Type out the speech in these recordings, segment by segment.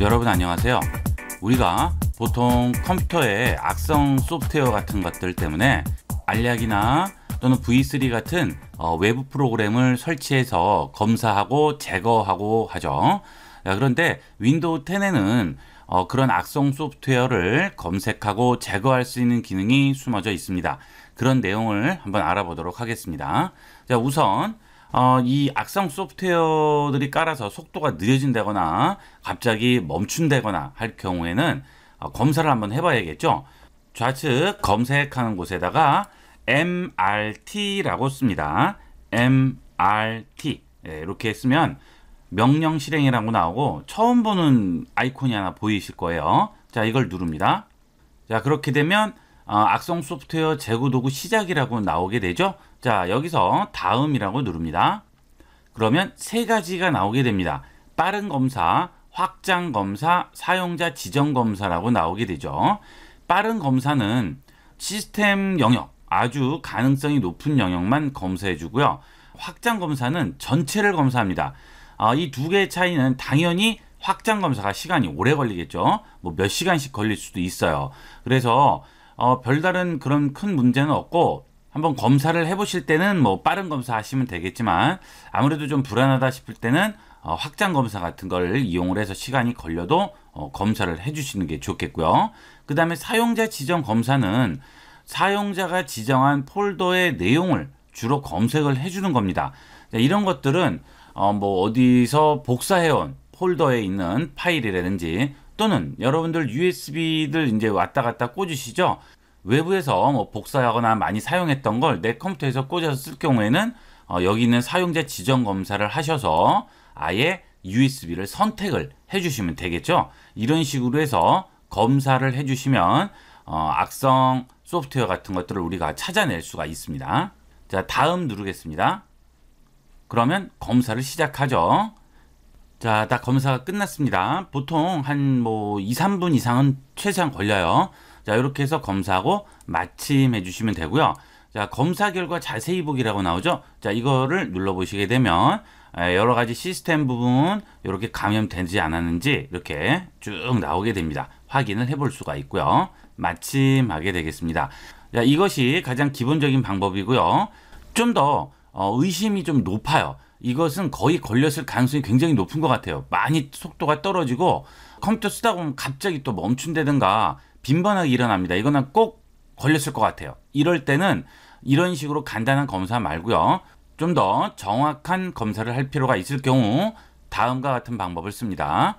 여러분 안녕하세요. 우리가 보통 컴퓨터의 악성 소프트웨어 같은 것들 때문에 알약이나 또는 V3 같은 어, 외부 프로그램을 설치해서 검사하고 제거하고 하죠. 그런데 윈도우 10에는 어, 그런 악성 소프트웨어를 검색하고 제거할 수 있는 기능이 숨어져 있습니다. 그런 내용을 한번 알아보도록 하겠습니다. 자, 우선 어, 이 악성 소프트웨어들이 깔아서 속도가 느려진다거나 갑자기 멈춘다거나 할 경우에는 어, 검사를 한번 해봐야겠죠. 좌측 검색하는 곳에다가 MRT라고 씁니다. MRT 네, 예, 이렇게 쓰면 명령 실행이라고 나오고 처음 보는 아이콘이 하나 보이실 거예요. 자 이걸 누릅니다. 자 그렇게 되면 아, 악성 소프트웨어 재고 도구 시작이라고 나오게 되죠. 자, 여기서 다음이라고 누릅니다. 그러면 세 가지가 나오게 됩니다. 빠른 검사, 확장 검사, 사용자 지정 검사라고 나오게 되죠. 빠른 검사는 시스템 영역, 아주 가능성이 높은 영역만 검사해 주고요. 확장 검사는 전체를 검사합니다. 아, 이 두 개의 차이는 당연히 확장 검사가 시간이 오래 걸리겠죠. 뭐 몇 시간씩 걸릴 수도 있어요. 그래서 어, 별다른 그런 큰 문제는 없고 한번 검사를 해보실 때는 뭐 빠른 검사 하시면 되겠지만 아무래도 좀 불안하다 싶을 때는 어, 확장 검사 같은 걸 이용을 해서 시간이 걸려도 어, 검사를 해주시는 게 좋겠고요. 그 다음에 사용자 지정 검사는 사용자가 지정한 폴더의 내용을 주로 검색을 해주는 겁니다. 이런 것들은 어, 뭐 어디서 복사해온 폴더에 있는 파일이라든지 또는 여러분들 USB들 이제 왔다 갔다 꽂으시죠? 외부에서 뭐 복사하거나 많이 사용했던 걸 내 컴퓨터에서 꽂아서 쓸 경우에는 어, 여기 있는 사용자 지정 검사를 하셔서 아예 USB를 선택을 해주시면 되겠죠. 이런 식으로 해서 검사를 해주시면 어, 악성 소프트웨어 같은 것들을 우리가 찾아낼 수가 있습니다. 자, 다음 누르겠습니다. 그러면 검사를 시작하죠. 자, 다 검사가 끝났습니다. 보통 한 뭐 2, 3분 이상은 최소한 걸려요. 자, 이렇게 해서 검사하고 마침해 주시면 되고요. 자, 검사 결과 자세히 보기라고 나오죠. 자, 이거를 눌러 보시게 되면 예, 여러 가지 시스템 부분 이렇게 감염되지 않았는지 이렇게 쭉 나오게 됩니다. 확인을 해볼 수가 있고요. 마침하게 되겠습니다. 자, 이것이 가장 기본적인 방법이고요. 좀더 어, 의심이 좀 높아요. 이것은 거의 걸렸을 가능성이 굉장히 높은 것 같아요. 많이 속도가 떨어지고 컴퓨터 쓰다 보면 갑자기 또 멈춘다든가 빈번하게 일어납니다. 이거는 꼭 걸렸을 것 같아요. 이럴 때는 이런 식으로 간단한 검사 말고요. 좀 더 정확한 검사를 할 필요가 있을 경우 다음과 같은 방법을 씁니다.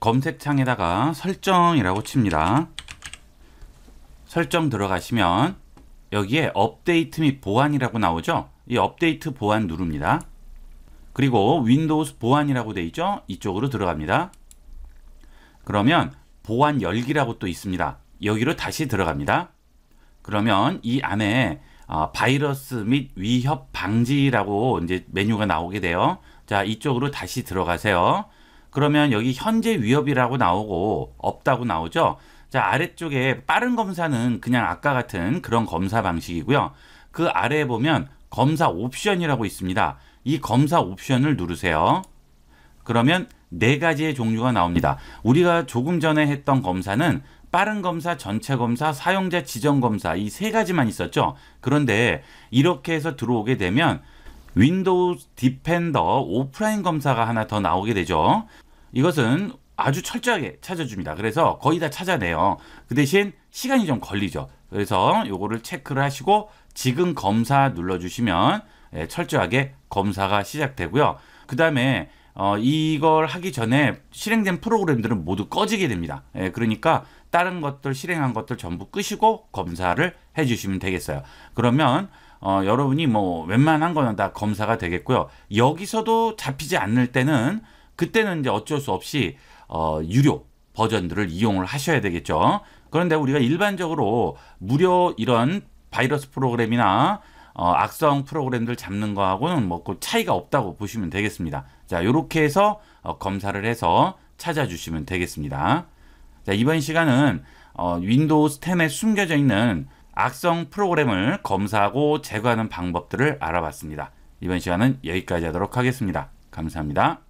검색창에다가 설정이라고 칩니다. 설정 들어가시면 여기에 업데이트 및 보안이라고 나오죠. 이 업데이트 보안 누릅니다. 그리고 윈도우스 보안이라고 돼 있죠? 이쪽으로 들어갑니다. 그러면 보안 열기라고 또 있습니다. 여기로 다시 들어갑니다. 그러면 이 안에 아, 바이러스 및 위협 방지라고 이제 메뉴가 나오게 돼요. 자, 이쪽으로 다시 들어가세요. 그러면 여기 현재 위협이라고 나오고 없다고 나오죠. 자, 아래쪽에 빠른 검사는 그냥 아까 같은 그런 검사 방식이고요. 그 아래에 보면 검사 옵션이라고 있습니다. 이 검사 옵션을 누르세요. 그러면 네 가지의 종류가 나옵니다. 우리가 조금 전에 했던 검사는 빠른 검사, 전체 검사, 사용자 지정 검사 이 세 가지만 있었죠. 그런데 이렇게 해서 들어오게 되면 윈도우 디펜더 오프라인 검사가 하나 더 나오게 되죠. 이것은 아주 철저하게 찾아줍니다. 그래서 거의 다 찾아내요. 그 대신 시간이 좀 걸리죠. 그래서 요거를 체크를 하시고 지금 검사 눌러주시면 예, 철저하게 검사가 시작되고요. 그 다음에 어, 이걸 하기 전에 실행된 프로그램들은 모두 꺼지게 됩니다. 예, 그러니까 다른 것들 실행한 것들 전부 끄시고 검사를 해주시면 되겠어요. 그러면 어, 여러분이 뭐 웬만한 거는 다 검사가 되겠고요. 여기서도 잡히지 않을 때는 그때는 이제 어쩔 수 없이 어, 유료 버전들을 이용을 하셔야 되겠죠. 그런데 우리가 일반적으로 무료 이런 바이러스 프로그램이나 어, 악성 프로그램들 잡는 거하고는 뭐 그 차이가 없다고 보시면 되겠습니다. 자, 이렇게 해서 어, 검사를 해서 찾아주시면 되겠습니다. 자, 이번 시간은 어, 윈도우스 10에 숨겨져 있는 악성 프로그램을 검사하고 제거하는 방법들을 알아봤습니다. 이번 시간은 여기까지 하도록 하겠습니다. 감사합니다.